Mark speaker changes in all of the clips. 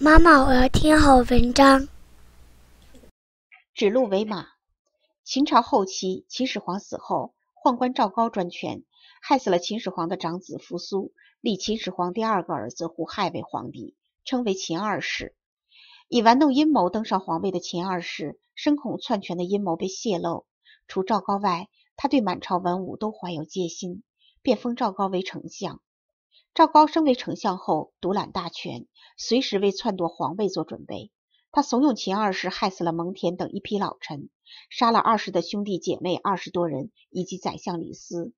Speaker 1: 妈妈，我要听好文章。指鹿为马。秦朝后期，秦始皇死后，宦官赵高专权，害死了秦始皇的长子扶苏，立秦始皇第二个儿子胡亥为皇帝，称为秦二世。以玩弄阴谋登上皇位的秦二世，深恐篡权的阴谋被泄露，除赵高外，他对满朝文武都怀有戒心，便封赵高为丞相。赵高升为丞相后，独揽大权，随时为篡夺皇位做准备。他怂恿秦二世害死了蒙恬等一批老臣，杀了二世的兄弟姐妹二十多人，以及宰相李斯。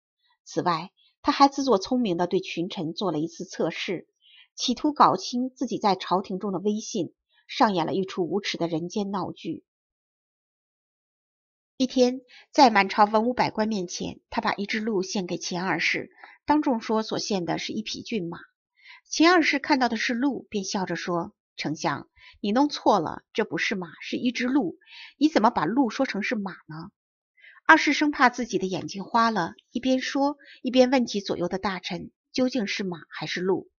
Speaker 1: 此外，他还自作聪明地对群臣做了一次测试，企图搞清自己在朝廷中的威信，上演了一出无耻的人间闹剧。一天，在满朝文武百官面前，他把一只鹿献给秦二世。当众说所献的是一匹骏马，秦二世看到的是鹿，便笑着说：“丞相，你弄错了，这不是马，是一只鹿。你怎么把鹿说成是马呢？”二世生怕自己的眼睛花了，一边说一边问起左右的大臣：“究竟是马还是鹿？”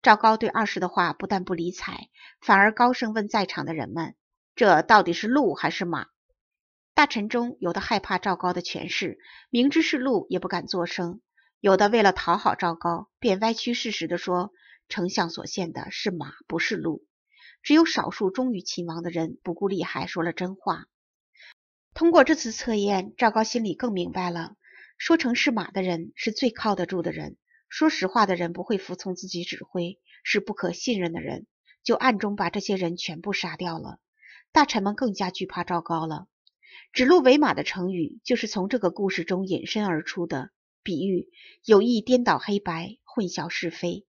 Speaker 1: 赵高对二世的话不但不理睬，反而高声问在场的人们：“这到底是鹿还是马？”大臣中有的害怕赵高的权势，明知是鹿也不敢作声。有的为了讨好赵高，便歪曲事实的说，丞相所献的是马不是鹿。只有少数忠于秦王的人不顾利害说了真话。通过这次测验，赵高心里更明白了，说成是马的人是最靠得住的人，说实话的人不会服从自己指挥，是不可信任的人，就暗中把这些人全部杀掉了。大臣们更加惧怕赵高了。指鹿为马的成语就是从这个故事中引申而出的。比喻有意颠倒黑白，混淆是非。